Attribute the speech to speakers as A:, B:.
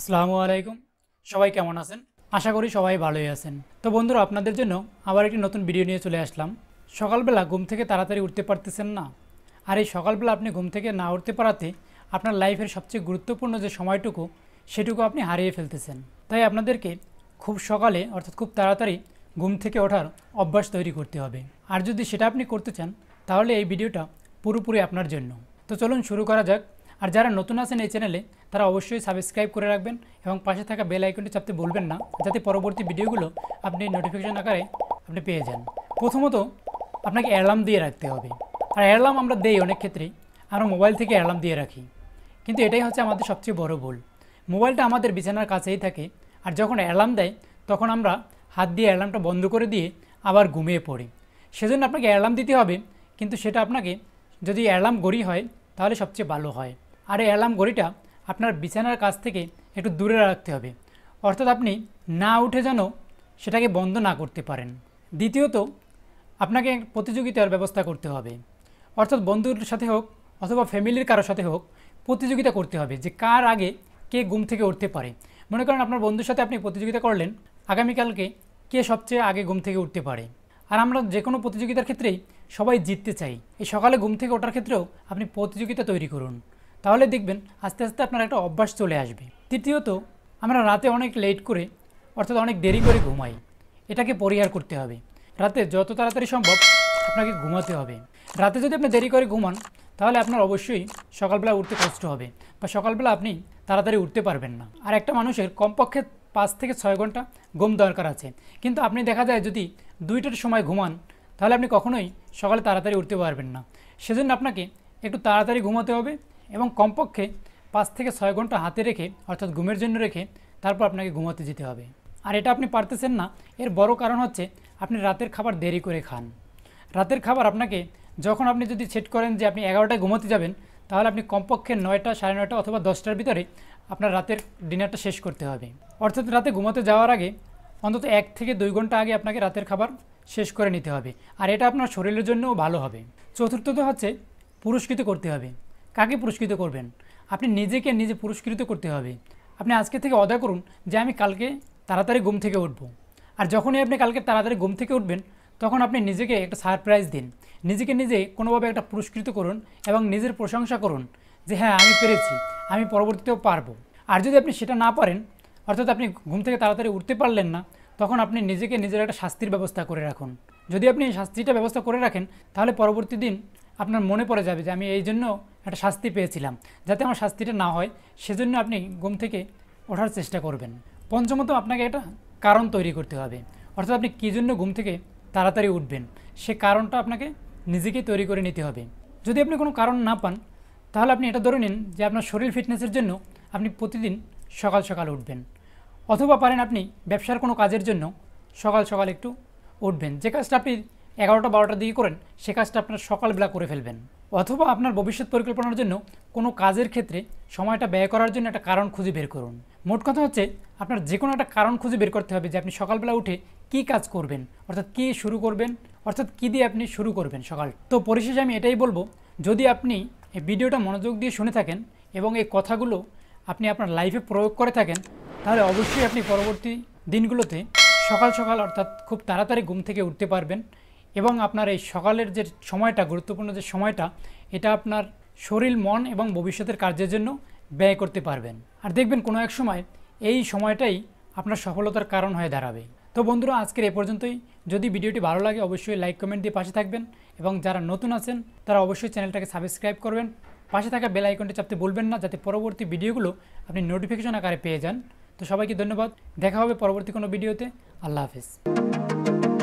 A: আসসালামু আলাইকুম সবাই কেমন আছেন আশা করি সবাই ভালোই আছেন তো বন্ধুরা আপনাদের জন্য আবার একটি নতুন ভিডিও নিয়ে চলে আসলাম সকালবেলা ঘুম থেকে তাড়াতাড়ি উঠতে পারতেছেন না আর এই সকালবেলা আপনি ঘুম থেকে না উঠতে পারাতে আপনার লাইফের সবচেয়ে গুরুত্বপূর্ণ যে সময়টুকু সেটুকু আপনি হারিয়ে ফেলতেছেন তাই আপনাদেরকে খুব সকালে অর্থাৎ খুব তাড়াতাড়ি ঘুম থেকে ওঠার অভ্যাস তৈরি করতে হবে আর যদি সেটা আপনি করতে চান তাহলে এই ভিডিওটা পুরোপুরি আপনার জন্য তো চলুন শুরু করা যাক আর যারা নতুন আছেন এই চ্যানেলে তারা অবশ্যই সাবস্ক্রাইব করে রাখবেন এবং পাশে থাকা বেল আইকনটি চাপতে ভুলবেন না যাতে পরবর্তী ভিডিওগুলো আপনি নোটিফিকেশন আকারে আপনি পেয়ে যান প্রথমত আপনাকে অ্যালার্ম দিয়ে রাখতে হবে আর অ্যালার্ম আমরা দেই অনেক ক্ষেত্রেই আমরা মোবাইল থেকে অ্যালার্ম দিয়ে রাখি কিন্তু এটাই হচ্ছে আমাদের সবচেয়ে বড় ভুল মোবাইলটা আমাদের বিছানার কাছেই থাকে আর যখন অ্যালার্ম দেয় তখন আমরা হাত দিয়ে অ্যালার্মটা বন্ধ করে দিয়ে আবার ঘুমিয়ে পড়ি সেজন্য আপনাকে অ্যালার্ম দিতে হবে কিন্তু সেটা আপনাকে যদি অ্যালার্ম গড়ি হয় তাহলে সবচেয়ে ভালো হয় আর এই অ্যালার্ম ঘড়িটা আপনার বিছানার কাছ থেকে একটু দূরে রাখতে হবে অর্থাৎ আপনি না উঠে যেন সেটাকে বন্ধ না করতে পারেন দ্বিতীয়ত আপনাকে প্রতিযোগিতার ব্যবস্থা করতে হবে অর্থাৎ বন্ধুর সাথে হোক অথবা ফ্যামিলির কারোর সাথে হোক প্রতিযোগিতা করতে হবে যে কার আগে কে ঘুম থেকে উঠতে পারে মনে করেন আপনার বন্ধুর সাথে আপনি প্রতিযোগিতা করলেন আগামীকালকে কে সবচেয়ে আগে ঘুম থেকে উঠতে পারে আর আমরা যে কোনো প্রতিযোগিতার ক্ষেত্রেই সবাই জিততে চাই এই সকালে ঘুম থেকে ওঠার ক্ষেত্রেও আপনি প্রতিযোগিতা তৈরি করুন তাহলে দেখবেন আস্তে আস্তে আপনার একটা অভ্যাস চলে আসবে তৃতীয়ত আমরা রাতে অনেক লেট করে অর্থাৎ অনেক দেরি করে ঘুমাই এটাকে পরিহার করতে হবে রাতে যত তাড়াতাড়ি সম্ভব আপনাকে ঘুমাতে হবে রাতে যদি আপনি দেরি করে ঘুমান তাহলে আপনার অবশ্যই সকালবেলা উঠতে কষ্ট হবে বা সকালবেলা আপনি তাড়াতাড়ি উঠতে পারবেন না আর একটা মানুষের কমপক্ষে পাঁচ থেকে ছয় ঘন্টা ঘুম দরকার আছে কিন্তু আপনি দেখা যায় যদি দুইটার সময় ঘুমান তাহলে আপনি কখনোই সকালে তাড়াতাড়ি উঠতে পারবেন না সেজন্য আপনাকে একটু তাড়াতাড়ি ঘুমাতে হবে এবং কমপক্ষে পাঁচ থেকে ছয় ঘন্টা হাতে রেখে অর্থাৎ ঘুমের জন্য রেখে তারপর আপনাকে ঘুমাতে যেতে হবে আর এটা আপনি পারতেছেন না এর বড় কারণ হচ্ছে আপনি রাতের খাবার দেরি করে খান রাতের খাবার আপনাকে যখন আপনি যদি সেট করেন যে আপনি এগারোটায় ঘুমাতে যাবেন তাহলে আপনি কমপক্ষে নয়টা সাড়ে নয়টা অথবা দশটার ভিতরে আপনার রাতের ডিনারটা শেষ করতে হবে অর্থাৎ রাতে ঘুমাতে যাওয়ার আগে অন্তত এক থেকে দুই ঘন্টা আগে আপনাকে রাতের খাবার শেষ করে নিতে হবে আর এটা আপনার শরীরের জন্যও ভালো হবে চতুর্থত হচ্ছে পুরস্কৃত করতে হবে কাকে পুরস্কৃত করবেন আপনি নিজেকে নিজে পুরস্কৃত করতে হবে আপনি আজকে থেকে অদা করুন যে আমি কালকে তাড়াতাড়ি ঘুম থেকে উঠব আর যখনই আপনি কালকে তাড়াতাড়ি ঘুম থেকে উঠবেন তখন আপনি নিজেকে একটা সারপ্রাইজ দিন নিজেকে নিজে কোনোভাবে একটা পুরস্কৃত করুন এবং নিজের প্রশংসা করুন যে হ্যাঁ আমি পেরেছি আমি পরবর্তীতেও পারবো আর যদি আপনি সেটা না পারেন অর্থাৎ আপনি ঘুম থেকে তাড়াতাড়ি উঠতে পারলেন না তখন আপনি নিজেকে নিজের একটা শাস্তির ব্যবস্থা করে রাখুন যদি আপনি শাস্তিটা ব্যবস্থা করে রাখেন তাহলে পরবর্তী দিন আপনার মনে পড়ে যাবে যে আমি এই জন্য একটা শাস্তি পেয়েছিলাম যাতে আমার শাস্তিটা না হয় সেজন্য আপনি ঘুম থেকে ওঠার চেষ্টা করবেন পঞ্চমত আপনাকে একটা কারণ তৈরি করতে হবে অর্থাৎ আপনি কী জন্য ঘুম থেকে তাড়াতাড়ি উঠবেন সে কারণটা আপনাকে নিজেকেই তৈরি করে নিতে হবে যদি আপনি কোনো কারণ না পান তাহলে আপনি এটা ধরে নিন যে আপনার শরীর ফিটনেসের জন্য আপনি প্রতিদিন সকাল সকাল উঠবেন অথবা পারেন আপনি ব্যবসার কোনো কাজের জন্য সকাল সকাল একটু উঠবেন যে কাজটা আপনি এগারোটা বারোটার দিকে করেন সে কাজটা আপনার সকালবেলা করে ফেলবেন অথবা আপনার ভবিষ্যৎ পরিকল্পনার জন্য কোনো কাজের ক্ষেত্রে সময়টা ব্যয় করার জন্য একটা কারণ খুঁজে বের করুন মোট কথা হচ্ছে আপনার যে কোনো একটা কারণ খুঁজে বের করতে হবে যে আপনি সকালবেলা উঠে কি কাজ করবেন অর্থাৎ কি শুরু করবেন অর্থাৎ কী দিয়ে আপনি শুরু করবেন সকাল তো পরিশেষে আমি এটাই বলবো যদি আপনি এই ভিডিওটা মনোযোগ দিয়ে শুনে থাকেন এবং এই কথাগুলো আপনি আপনার লাইফে প্রয়োগ করে থাকেন তাহলে অবশ্যই আপনি পরবর্তী দিনগুলোতে সকাল সকাল অর্থাৎ খুব তাড়াতাড়ি ঘুম থেকে উঠতে পারবেন এবং আপনার এই সকালের যে সময়টা গুরুত্বপূর্ণ যে সময়টা এটা আপনার শরীর মন এবং ভবিষ্যতের কার্যের জন্য ব্যয় করতে পারবেন আর দেখবেন কোনো এক সময় এই সময়টাই আপনার সফলতার কারণ হয়ে দাঁড়াবে তো বন্ধুরা আজকের এ পর্যন্তই যদি ভিডিওটি ভালো লাগে অবশ্যই লাইক কমেন্ট দিয়ে পাশে থাকবেন এবং যারা নতুন আছেন তারা অবশ্যই চ্যানেলটাকে সাবস্ক্রাইব করবেন পাশে থাকা বেল আইকনটি চাপতে বলবেন না যাতে পরবর্তী ভিডিওগুলো আপনি নোটিফিকেশন আকারে পেয়ে যান তো সবাইকে ধন্যবাদ দেখা হবে পরবর্তী কোনো ভিডিওতে আল্লাহ হাফিজ